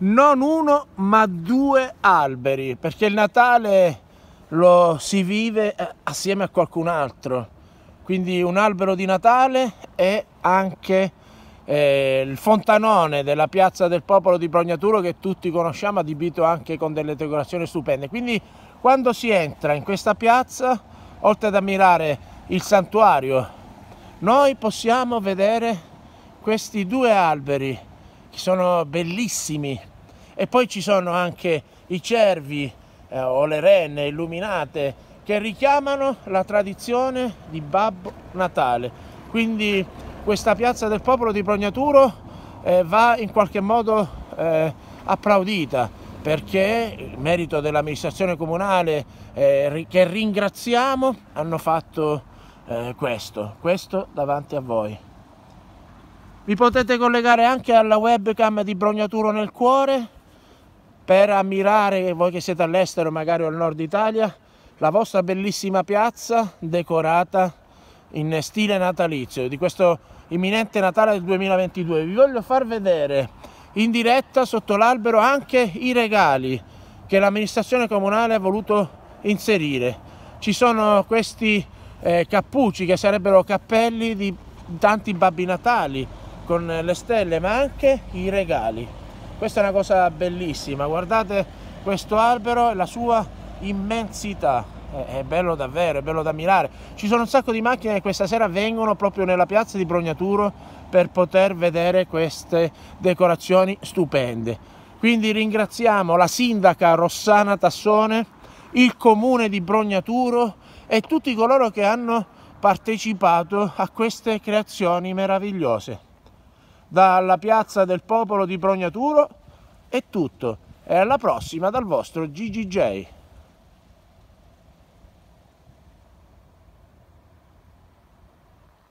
non uno ma due alberi, perché il Natale lo si vive eh, assieme a qualcun altro. Quindi un albero di Natale e anche eh, il fontanone della piazza del popolo di Prognaturo che tutti conosciamo, adibito anche con delle decorazioni stupende. Quindi quando si entra in questa piazza, oltre ad ammirare il santuario, noi possiamo vedere questi due alberi sono bellissimi e poi ci sono anche i cervi eh, o le renne illuminate che richiamano la tradizione di Babbo Natale. Quindi questa piazza del popolo di Prognaturo eh, va in qualche modo eh, applaudita perché il merito dell'amministrazione comunale eh, che ringraziamo hanno fatto eh, questo, questo davanti a voi. Vi potete collegare anche alla webcam di Brognaturo nel cuore per ammirare, voi che siete all'estero, magari al nord Italia, la vostra bellissima piazza decorata in stile natalizio di questo imminente Natale del 2022. Vi voglio far vedere in diretta sotto l'albero anche i regali che l'amministrazione comunale ha voluto inserire. Ci sono questi eh, cappucci che sarebbero cappelli di tanti babbi natali con le stelle ma anche i regali questa è una cosa bellissima guardate questo albero e la sua immensità è bello davvero, è bello da ammirare. Ci sono un sacco di macchine che questa sera vengono proprio nella piazza di Brognaturo per poter vedere queste decorazioni stupende. Quindi ringraziamo la sindaca Rossana Tassone, il comune di Brognaturo e tutti coloro che hanno partecipato a queste creazioni meravigliose dalla piazza del popolo di Prognaturo è tutto e alla prossima dal vostro GGJ.